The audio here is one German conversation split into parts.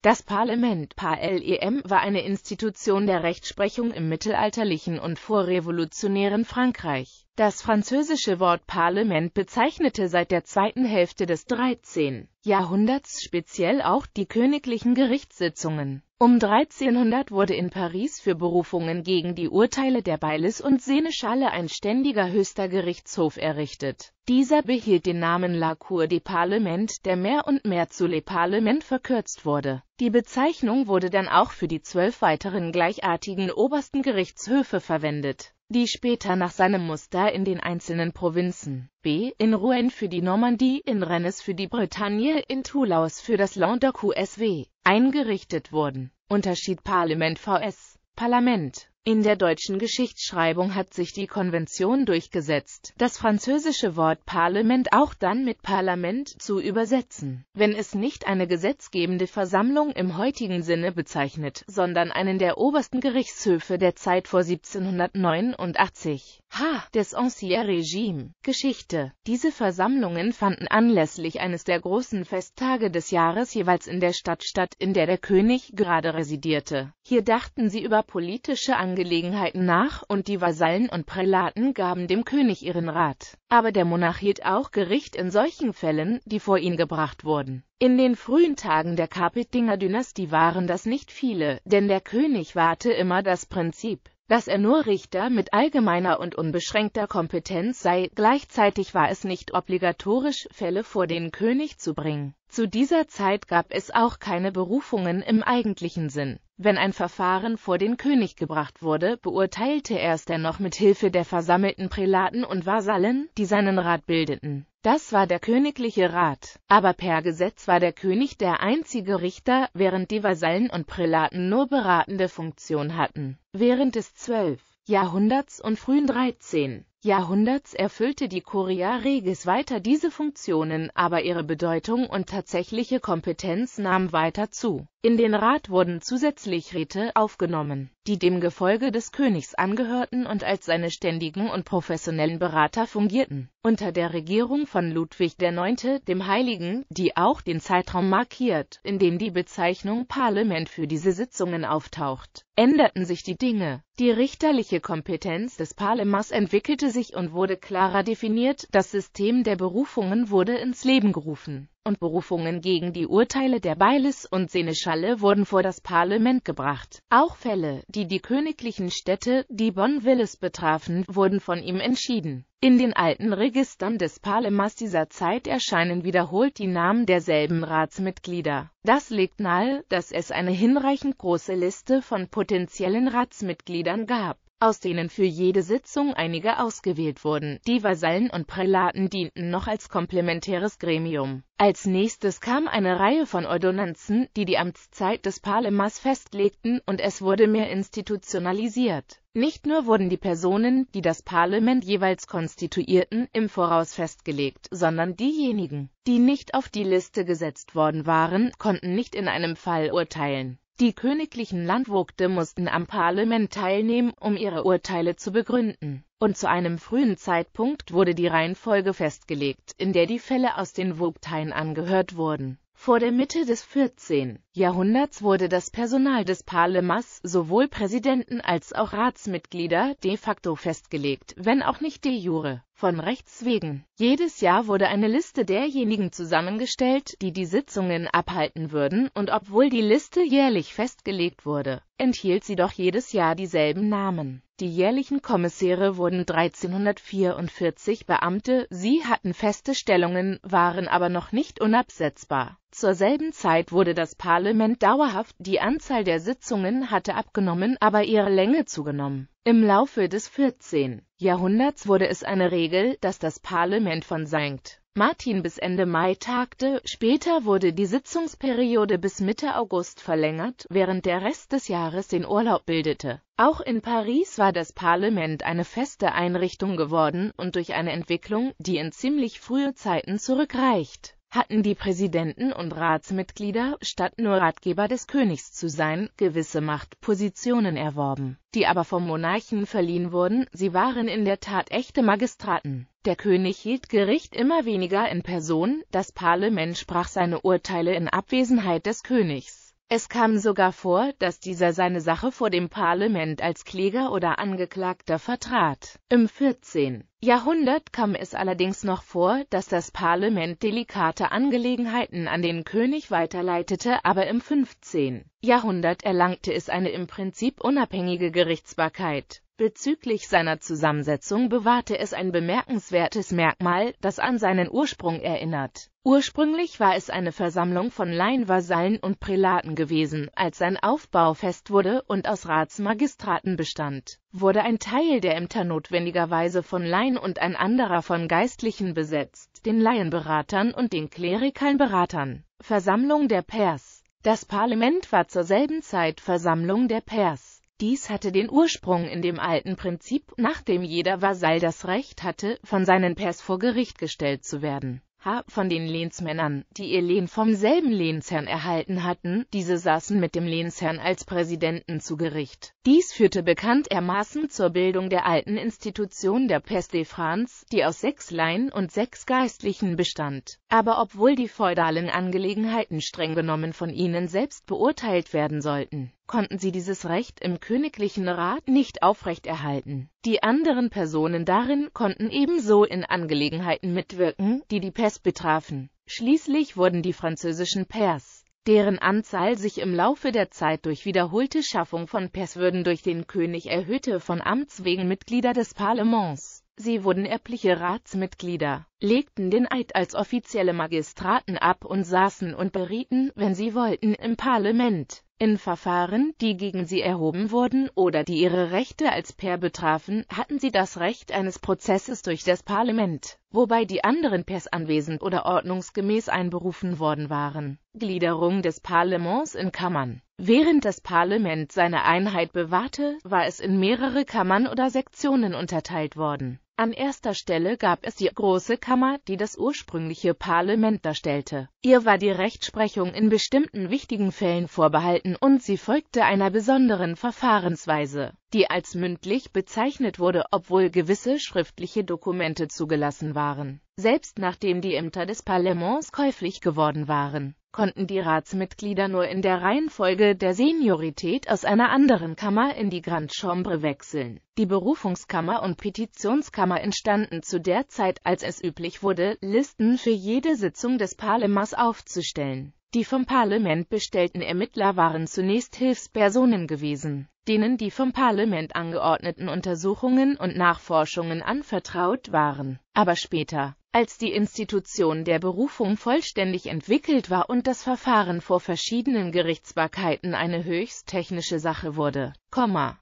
Das Parlament (Parlem) war eine Institution der Rechtsprechung im mittelalterlichen und vorrevolutionären Frankreich. Das französische Wort Parlament bezeichnete seit der zweiten Hälfte des 13. Jahrhunderts speziell auch die königlichen Gerichtssitzungen um 1300 wurde in Paris für Berufungen gegen die Urteile der Beiles- und Seneschale ein ständiger höchster Gerichtshof errichtet. Dieser behielt den Namen La Cour des Parlements, der mehr und mehr zu Le Parlement verkürzt wurde. Die Bezeichnung wurde dann auch für die zwölf weiteren gleichartigen obersten Gerichtshöfe verwendet, die später nach seinem Muster in den einzelnen Provinzen B. in Rouen für die Normandie, in Rennes für die Bretagne, in Toulouse für das Languedoc-USW eingerichtet wurden Unterschied Parlament vs. Parlament in der deutschen Geschichtsschreibung hat sich die Konvention durchgesetzt, das französische Wort Parlament auch dann mit Parlament zu übersetzen, wenn es nicht eine gesetzgebende Versammlung im heutigen Sinne bezeichnet, sondern einen der obersten Gerichtshöfe der Zeit vor 1789. Ha! des Ancien Regime. Geschichte. Diese Versammlungen fanden anlässlich eines der großen Festtage des Jahres jeweils in der Stadt statt, in der der König gerade residierte. Hier dachten sie über politische Angelegenheiten Angelegenheiten nach, und die Vasallen und Prälaten gaben dem König ihren Rat. Aber der Monarch hielt auch Gericht in solchen Fällen, die vor ihn gebracht wurden. In den frühen Tagen der Kapetinger Dynastie waren das nicht viele, denn der König wahrte immer das Prinzip dass er nur Richter mit allgemeiner und unbeschränkter Kompetenz sei, gleichzeitig war es nicht obligatorisch, Fälle vor den König zu bringen. Zu dieser Zeit gab es auch keine Berufungen im eigentlichen Sinn. Wenn ein Verfahren vor den König gebracht wurde, beurteilte er es dennoch mit Hilfe der versammelten Prälaten und Vasallen, die seinen Rat bildeten. Das war der königliche Rat, aber per Gesetz war der König der einzige Richter, während die Vasallen und Prälaten nur beratende Funktion hatten. Während des 12. Jahrhunderts und frühen 13. Jahrhunderts erfüllte die Curia Regis weiter diese Funktionen, aber ihre Bedeutung und tatsächliche Kompetenz nahm weiter zu. In den Rat wurden zusätzlich Räte aufgenommen, die dem Gefolge des Königs angehörten und als seine ständigen und professionellen Berater fungierten. Unter der Regierung von Ludwig IX., dem Heiligen, die auch den Zeitraum markiert, in dem die Bezeichnung Parlament für diese Sitzungen auftaucht, änderten sich die Dinge. Die richterliche Kompetenz des Parlements entwickelte sich und wurde klarer definiert, das System der Berufungen wurde ins Leben gerufen und Berufungen gegen die Urteile der Beiles und Seneschalle wurden vor das Parlament gebracht. Auch Fälle, die die königlichen Städte, die Bonvilles betrafen, wurden von ihm entschieden. In den alten Registern des Parlemas dieser Zeit erscheinen wiederholt die Namen derselben Ratsmitglieder. Das legt nahe, dass es eine hinreichend große Liste von potenziellen Ratsmitgliedern gab aus denen für jede Sitzung einige ausgewählt wurden. Die Vasallen und Prälaten dienten noch als komplementäres Gremium. Als nächstes kam eine Reihe von Ordonnanzen, die die Amtszeit des Parlemas festlegten und es wurde mehr institutionalisiert. Nicht nur wurden die Personen, die das Parlament jeweils konstituierten, im Voraus festgelegt, sondern diejenigen, die nicht auf die Liste gesetzt worden waren, konnten nicht in einem Fall urteilen. Die königlichen Landvogte mussten am Parlament teilnehmen, um ihre Urteile zu begründen, und zu einem frühen Zeitpunkt wurde die Reihenfolge festgelegt, in der die Fälle aus den Vogteien angehört wurden. Vor der Mitte des 14. Jahrhunderts wurde das Personal des Parlements, sowohl Präsidenten als auch Ratsmitglieder, de facto festgelegt, wenn auch nicht de jure, von Rechts wegen. Jedes Jahr wurde eine Liste derjenigen zusammengestellt, die die Sitzungen abhalten würden, und obwohl die Liste jährlich festgelegt wurde, enthielt sie doch jedes Jahr dieselben Namen. Die jährlichen Kommissäre wurden 1344 Beamte, sie hatten feste Stellungen, waren aber noch nicht unabsetzbar. Zur selben Zeit wurde das Parlament dauerhaft, die Anzahl der Sitzungen hatte abgenommen, aber ihre Länge zugenommen. Im Laufe des 14. Jahrhunderts wurde es eine Regel, dass das Parlament von St Martin bis Ende Mai tagte, später wurde die Sitzungsperiode bis Mitte August verlängert, während der Rest des Jahres den Urlaub bildete. Auch in Paris war das Parlament eine feste Einrichtung geworden und durch eine Entwicklung, die in ziemlich frühe Zeiten zurückreicht hatten die Präsidenten und Ratsmitglieder, statt nur Ratgeber des Königs zu sein, gewisse Machtpositionen erworben, die aber vom Monarchen verliehen wurden, sie waren in der Tat echte Magistraten. Der König hielt Gericht immer weniger in Person, das Parlament sprach seine Urteile in Abwesenheit des Königs. Es kam sogar vor, dass dieser seine Sache vor dem Parlament als Kläger oder Angeklagter vertrat. Im 14. Jahrhundert kam es allerdings noch vor, dass das Parlament delikate Angelegenheiten an den König weiterleitete, aber im 15. Jahrhundert erlangte es eine im Prinzip unabhängige Gerichtsbarkeit. Bezüglich seiner Zusammensetzung bewahrte es ein bemerkenswertes Merkmal, das an seinen Ursprung erinnert. Ursprünglich war es eine Versammlung von Laienvasallen und Prälaten gewesen, als sein Aufbau fest wurde und aus Ratsmagistraten bestand wurde ein Teil der Ämter notwendigerweise von Laien und ein anderer von Geistlichen besetzt, den Laienberatern und den klerikalen Beratern. Versammlung der Pers Das Parlament war zur selben Zeit Versammlung der Pers. Dies hatte den Ursprung in dem alten Prinzip, nachdem jeder Vasall das Recht hatte, von seinen Pers vor Gericht gestellt zu werden. H. von den Lehnsmännern, die ihr Lehn vom selben Lehnsherrn erhalten hatten, diese saßen mit dem Lehnsherrn als Präsidenten zu Gericht. Dies führte bekanntermaßen zur Bildung der alten Institution der Peste-France, die aus sechs Laien und sechs Geistlichen bestand. Aber obwohl die feudalen Angelegenheiten streng genommen von ihnen selbst beurteilt werden sollten, konnten sie dieses Recht im Königlichen Rat nicht aufrechterhalten. Die anderen Personen darin konnten ebenso in Angelegenheiten mitwirken, die die Pest betrafen. Schließlich wurden die französischen Pers, deren Anzahl sich im Laufe der Zeit durch wiederholte Schaffung von Perswürden durch den König erhöhte, von Amts wegen Mitglieder des Parlaments. Sie wurden erbliche Ratsmitglieder, legten den Eid als offizielle Magistraten ab und saßen und berieten, wenn sie wollten, im Parlament. In Verfahren, die gegen sie erhoben wurden oder die ihre Rechte als Pair betrafen, hatten sie das Recht eines Prozesses durch das Parlament, wobei die anderen Pairs anwesend oder ordnungsgemäß einberufen worden waren. Gliederung des Parlaments in Kammern Während das Parlament seine Einheit bewahrte, war es in mehrere Kammern oder Sektionen unterteilt worden an erster Stelle gab es die Große Kammer, die das ursprüngliche Parlament darstellte. Ihr war die Rechtsprechung in bestimmten wichtigen Fällen vorbehalten und sie folgte einer besonderen Verfahrensweise, die als mündlich bezeichnet wurde, obwohl gewisse schriftliche Dokumente zugelassen waren, selbst nachdem die Ämter des Parlaments käuflich geworden waren konnten die Ratsmitglieder nur in der Reihenfolge der Seniorität aus einer anderen Kammer in die Grand Chambre wechseln. Die Berufungskammer und Petitionskammer entstanden zu der Zeit, als es üblich wurde, Listen für jede Sitzung des Parlements aufzustellen. Die vom Parlament bestellten Ermittler waren zunächst Hilfspersonen gewesen, denen die vom Parlament angeordneten Untersuchungen und Nachforschungen anvertraut waren. Aber später, als die Institution der Berufung vollständig entwickelt war und das Verfahren vor verschiedenen Gerichtsbarkeiten eine höchst technische Sache wurde,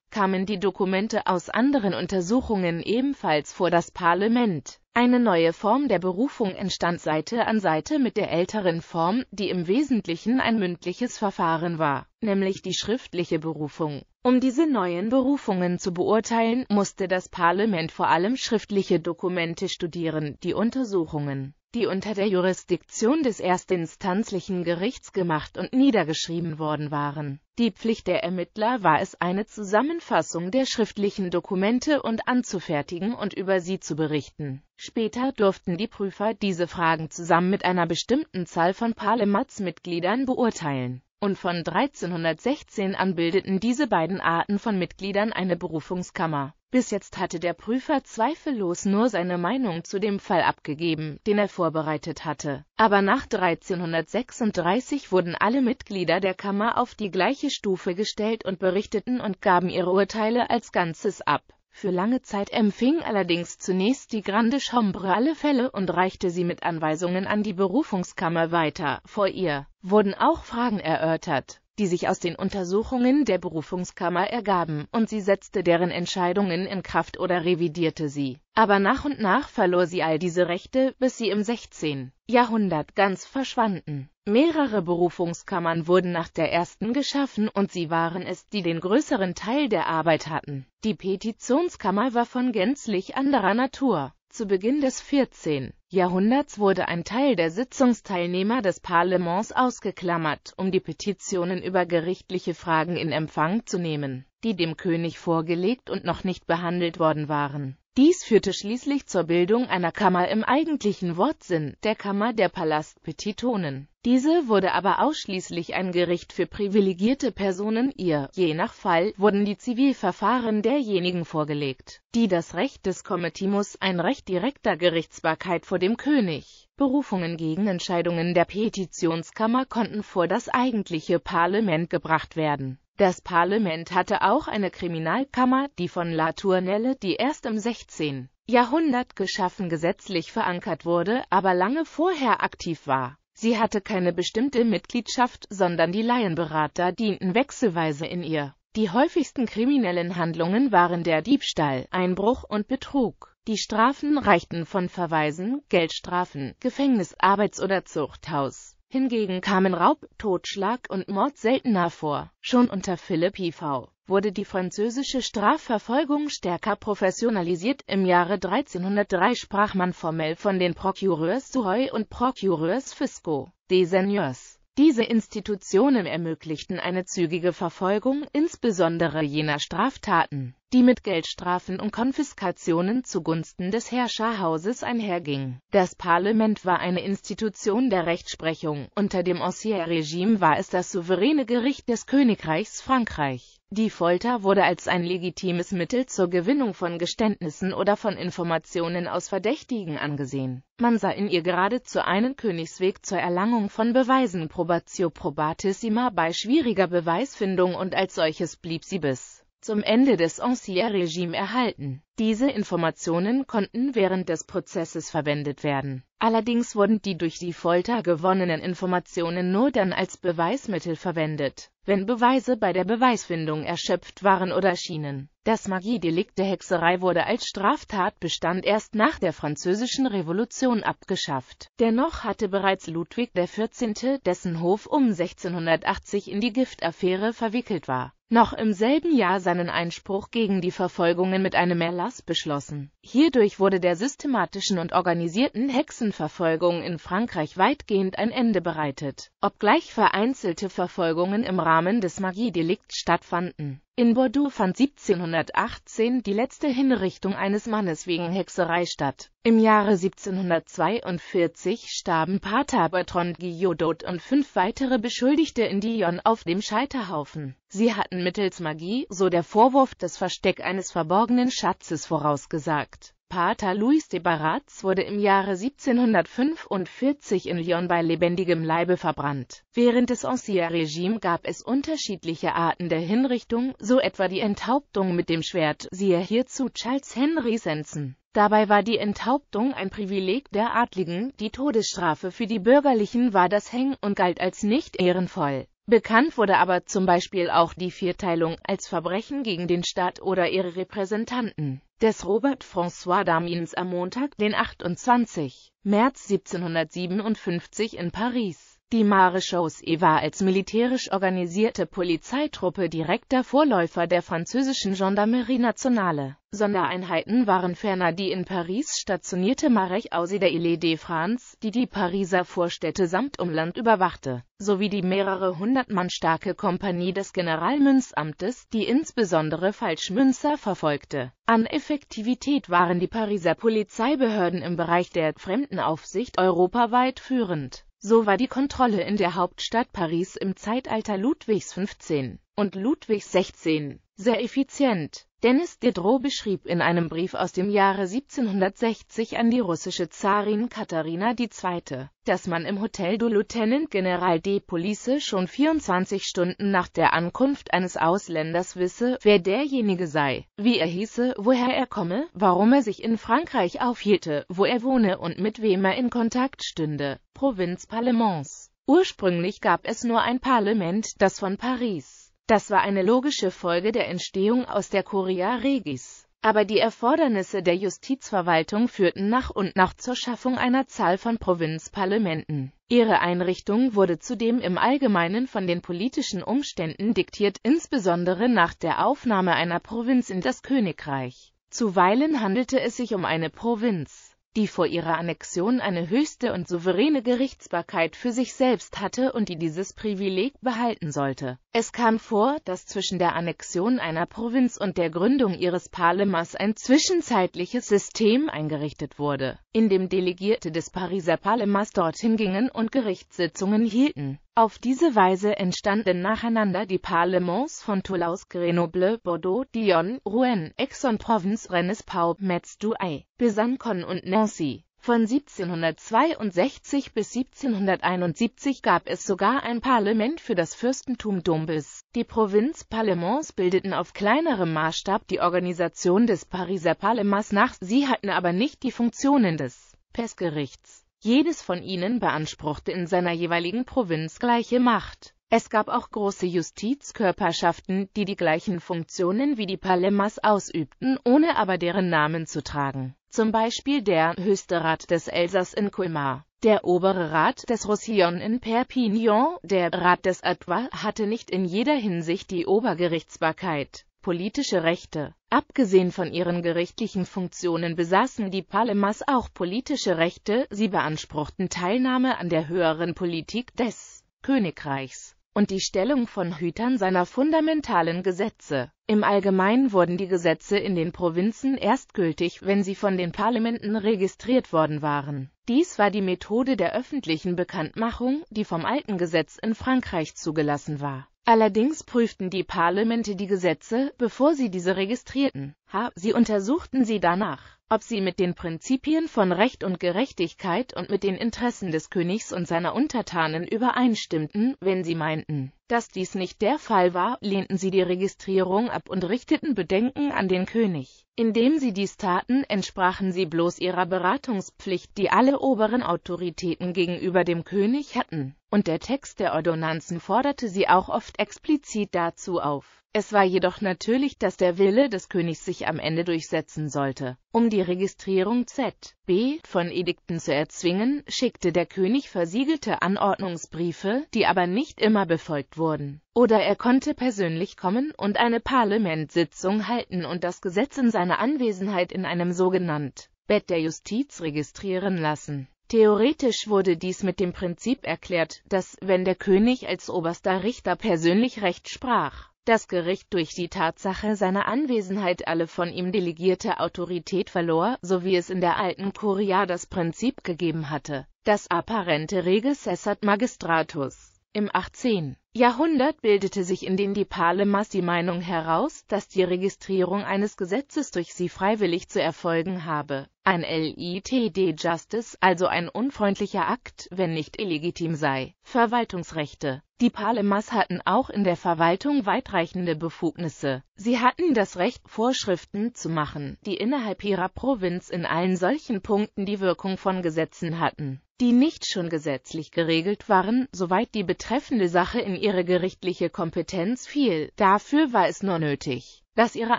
kamen die Dokumente aus anderen Untersuchungen ebenfalls vor das Parlament. Eine neue Form der Berufung entstand Seite an Seite mit der älteren Form, die im Wesentlichen ein mündliches Verfahren war, nämlich die schriftliche Berufung. Um diese neuen Berufungen zu beurteilen, musste das Parlament vor allem schriftliche Dokumente studieren, die Untersuchungen, die unter der Jurisdiktion des erstinstanzlichen Gerichts gemacht und niedergeschrieben worden waren. Die Pflicht der Ermittler war es, eine Zusammenfassung der schriftlichen Dokumente und anzufertigen und über sie zu berichten. Später durften die Prüfer diese Fragen zusammen mit einer bestimmten Zahl von Parlamentsmitgliedern beurteilen und von 1316 an bildeten diese beiden Arten von Mitgliedern eine Berufungskammer. Bis jetzt hatte der Prüfer zweifellos nur seine Meinung zu dem Fall abgegeben, den er vorbereitet hatte. Aber nach 1336 wurden alle Mitglieder der Kammer auf die gleiche Stufe gestellt und berichteten und gaben ihre Urteile als Ganzes ab. Für lange Zeit empfing allerdings zunächst die Grande Chambre alle Fälle und reichte sie mit Anweisungen an die Berufungskammer weiter. Vor ihr wurden auch Fragen erörtert, die sich aus den Untersuchungen der Berufungskammer ergaben, und sie setzte deren Entscheidungen in Kraft oder revidierte sie. Aber nach und nach verlor sie all diese Rechte, bis sie im 16. Jahrhundert ganz verschwanden. Mehrere Berufungskammern wurden nach der ersten geschaffen und sie waren es, die den größeren Teil der Arbeit hatten. Die Petitionskammer war von gänzlich anderer Natur. Zu Beginn des 14. Jahrhunderts wurde ein Teil der Sitzungsteilnehmer des Parlements ausgeklammert, um die Petitionen über gerichtliche Fragen in Empfang zu nehmen, die dem König vorgelegt und noch nicht behandelt worden waren. Dies führte schließlich zur Bildung einer Kammer im eigentlichen Wortsinn, der Kammer der Palast Petitonen. Diese wurde aber ausschließlich ein Gericht für privilegierte Personen ihr, je nach Fall, wurden die Zivilverfahren derjenigen vorgelegt, die das Recht des Komitimus, ein Recht direkter Gerichtsbarkeit vor dem König, Berufungen gegen Entscheidungen der Petitionskammer konnten vor das eigentliche Parlament gebracht werden das Parlament hatte auch eine Kriminalkammer, die von La Tournelle, die erst im 16. Jahrhundert geschaffen gesetzlich verankert wurde, aber lange vorher aktiv war. Sie hatte keine bestimmte Mitgliedschaft, sondern die Laienberater dienten wechselweise in ihr. Die häufigsten kriminellen Handlungen waren der Diebstahl, Einbruch und Betrug. Die Strafen reichten von Verweisen, Geldstrafen, Gefängnis, Arbeits- oder Zuchthaus Hingegen kamen Raub, Totschlag und Mord seltener vor. Schon unter Philipp IV. wurde die französische Strafverfolgung stärker professionalisiert. Im Jahre 1303 sprach man formell von den Procureurs du und Procureurs Fisco, des Seigneurs. Diese Institutionen ermöglichten eine zügige Verfolgung, insbesondere jener Straftaten, die mit Geldstrafen und Konfiskationen zugunsten des Herrscherhauses einherging. Das Parlament war eine Institution der Rechtsprechung, unter dem Ancien-Regime war es das souveräne Gericht des Königreichs Frankreich. Die Folter wurde als ein legitimes Mittel zur Gewinnung von Geständnissen oder von Informationen aus Verdächtigen angesehen. Man sah in ihr geradezu einen Königsweg zur Erlangung von Beweisen probatio probatissima bei schwieriger Beweisfindung und als solches blieb sie bis zum Ende des Ancien-Regime erhalten. Diese Informationen konnten während des Prozesses verwendet werden. Allerdings wurden die durch die Folter gewonnenen Informationen nur dann als Beweismittel verwendet, wenn Beweise bei der Beweisfindung erschöpft waren oder schienen. Das Magiedelikt der Hexerei wurde als Straftatbestand erst nach der Französischen Revolution abgeschafft. Dennoch hatte bereits Ludwig XIV., dessen Hof um 1680 in die Giftaffäre verwickelt war, noch im selben Jahr seinen Einspruch gegen die Verfolgungen mit einem Erlass beschlossen. Hierdurch wurde der systematischen und organisierten Hexenverfolgung in Frankreich weitgehend ein Ende bereitet, obgleich vereinzelte Verfolgungen im Rahmen des Magiedelikts stattfanden in Bordeaux fand 1718 die letzte Hinrichtung eines Mannes wegen Hexerei statt. Im Jahre 1742 starben Pater Bertrand Guillaudet und fünf weitere Beschuldigte in Dion auf dem Scheiterhaufen. Sie hatten mittels Magie, so der Vorwurf, das Versteck eines verborgenen Schatzes vorausgesagt Pater Luis de Baratz wurde im Jahre 1745 in Lyon bei lebendigem Leibe verbrannt. Während des Ancien-Regime gab es unterschiedliche Arten der Hinrichtung, so etwa die Enthauptung mit dem Schwert, siehe hierzu Charles Henry Sensen. Dabei war die Enthauptung ein Privileg der Adligen, die Todesstrafe für die Bürgerlichen war das Hängen und galt als nicht ehrenvoll. Bekannt wurde aber zum Beispiel auch die Vierteilung als Verbrechen gegen den Staat oder ihre Repräsentanten des Robert-François Damins am Montag, den 28. März 1757 in Paris die mare Maréchaux war als militärisch organisierte Polizeitruppe direkter Vorläufer der französischen Gendarmerie Nationale. Sondereinheiten waren ferner die in Paris stationierte Marech-Ausi der Ile de France, die die Pariser Vorstädte samt Umland überwachte, sowie die mehrere hundert Mann starke Kompanie des Generalmünzamtes, die insbesondere Falschmünzer verfolgte. An Effektivität waren die Pariser Polizeibehörden im Bereich der Fremdenaufsicht europaweit führend. So war die Kontrolle in der Hauptstadt Paris im Zeitalter Ludwigs XV und Ludwigs XVI sehr effizient. Dennis Diderot beschrieb in einem Brief aus dem Jahre 1760 an die russische Zarin Katharina II., dass man im Hotel du Lieutenant General de Police schon 24 Stunden nach der Ankunft eines Ausländers wisse, wer derjenige sei, wie er hieße, woher er komme, warum er sich in Frankreich aufhielte, wo er wohne und mit wem er in Kontakt stünde. Provinz Parlements. Ursprünglich gab es nur ein Parlament, das von Paris das war eine logische Folge der Entstehung aus der Curia Regis. Aber die Erfordernisse der Justizverwaltung führten nach und nach zur Schaffung einer Zahl von Provinzparlamenten. Ihre Einrichtung wurde zudem im Allgemeinen von den politischen Umständen diktiert, insbesondere nach der Aufnahme einer Provinz in das Königreich. Zuweilen handelte es sich um eine Provinz die vor ihrer Annexion eine höchste und souveräne Gerichtsbarkeit für sich selbst hatte und die dieses Privileg behalten sollte. Es kam vor, dass zwischen der Annexion einer Provinz und der Gründung ihres Parlements ein zwischenzeitliches System eingerichtet wurde, in dem Delegierte des Pariser Parlements dorthin gingen und Gerichtssitzungen hielten auf diese Weise entstanden nacheinander die Parlements von Toulouse, Grenoble, Bordeaux, Dion, Rouen, Aix-en-Provence, Rennes, Pau, Metz, Douai, Besancon und Nancy. Von 1762 bis 1771 gab es sogar ein Parlament für das Fürstentum Dombes. Die Provinzparlements bildeten auf kleinerem Maßstab die Organisation des Pariser Parlements nach, sie hatten aber nicht die Funktionen des Pestgerichts. Jedes von ihnen beanspruchte in seiner jeweiligen Provinz gleiche Macht. Es gab auch große Justizkörperschaften, die die gleichen Funktionen wie die Palemas ausübten, ohne aber deren Namen zu tragen. Zum Beispiel der Höchste Rat des Elsass in Colmar. Der obere Rat des Roussillon in Perpignan, der Rat des Artois, hatte nicht in jeder Hinsicht die Obergerichtsbarkeit politische Rechte. Abgesehen von ihren gerichtlichen Funktionen besaßen die Palemas auch politische Rechte, sie beanspruchten Teilnahme an der höheren Politik des Königreichs und die Stellung von Hütern seiner fundamentalen Gesetze. Im Allgemeinen wurden die Gesetze in den Provinzen erst gültig, wenn sie von den Parlamenten registriert worden waren. Dies war die Methode der öffentlichen Bekanntmachung, die vom alten Gesetz in Frankreich zugelassen war. Allerdings prüften die Parlamente die Gesetze, bevor sie diese registrierten. H. Sie untersuchten sie danach, ob sie mit den Prinzipien von Recht und Gerechtigkeit und mit den Interessen des Königs und seiner Untertanen übereinstimmten. Wenn sie meinten, dass dies nicht der Fall war, lehnten sie die Registrierung ab und richteten Bedenken an den König. Indem sie dies taten, entsprachen sie bloß ihrer Beratungspflicht, die alle oberen Autoritäten gegenüber dem König hatten und der Text der Ordonnanzen forderte sie auch oft explizit dazu auf. Es war jedoch natürlich, dass der Wille des Königs sich am Ende durchsetzen sollte. Um die Registrierung Z.B. von Edikten zu erzwingen, schickte der König versiegelte Anordnungsbriefe, die aber nicht immer befolgt wurden. Oder er konnte persönlich kommen und eine Parlamentssitzung halten und das Gesetz in seiner Anwesenheit in einem sogenannten Bett der Justiz registrieren lassen. Theoretisch wurde dies mit dem Prinzip erklärt, dass, wenn der König als oberster Richter persönlich Recht sprach, das Gericht durch die Tatsache seiner Anwesenheit alle von ihm delegierte Autorität verlor, so wie es in der alten Kuria das Prinzip gegeben hatte, das apparente Reges Essat Magistratus. Im 18. Jahrhundert bildete sich in den Dipalemas die Meinung heraus, dass die Registrierung eines Gesetzes durch sie freiwillig zu erfolgen habe. Ein LITD Justice, also ein unfreundlicher Akt, wenn nicht illegitim sei. Verwaltungsrechte Die Palemas hatten auch in der Verwaltung weitreichende Befugnisse. Sie hatten das Recht, Vorschriften zu machen, die innerhalb ihrer Provinz in allen solchen Punkten die Wirkung von Gesetzen hatten, die nicht schon gesetzlich geregelt waren, soweit die betreffende Sache in ihre gerichtliche Kompetenz fiel. Dafür war es nur nötig, dass ihre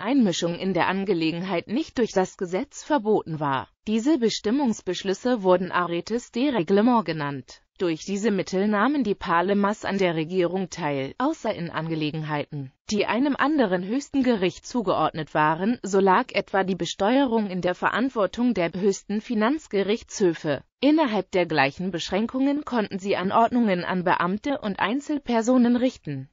Einmischung in der Angelegenheit nicht durch das Gesetz verboten war. Diese Bestimmungsbeschlüsse wurden Aretes de Reglement genannt. Durch diese Mittel nahmen die Palemas an der Regierung teil, außer in Angelegenheiten, die einem anderen höchsten Gericht zugeordnet waren, so lag etwa die Besteuerung in der Verantwortung der höchsten Finanzgerichtshöfe. Innerhalb der gleichen Beschränkungen konnten sie Anordnungen an Beamte und Einzelpersonen richten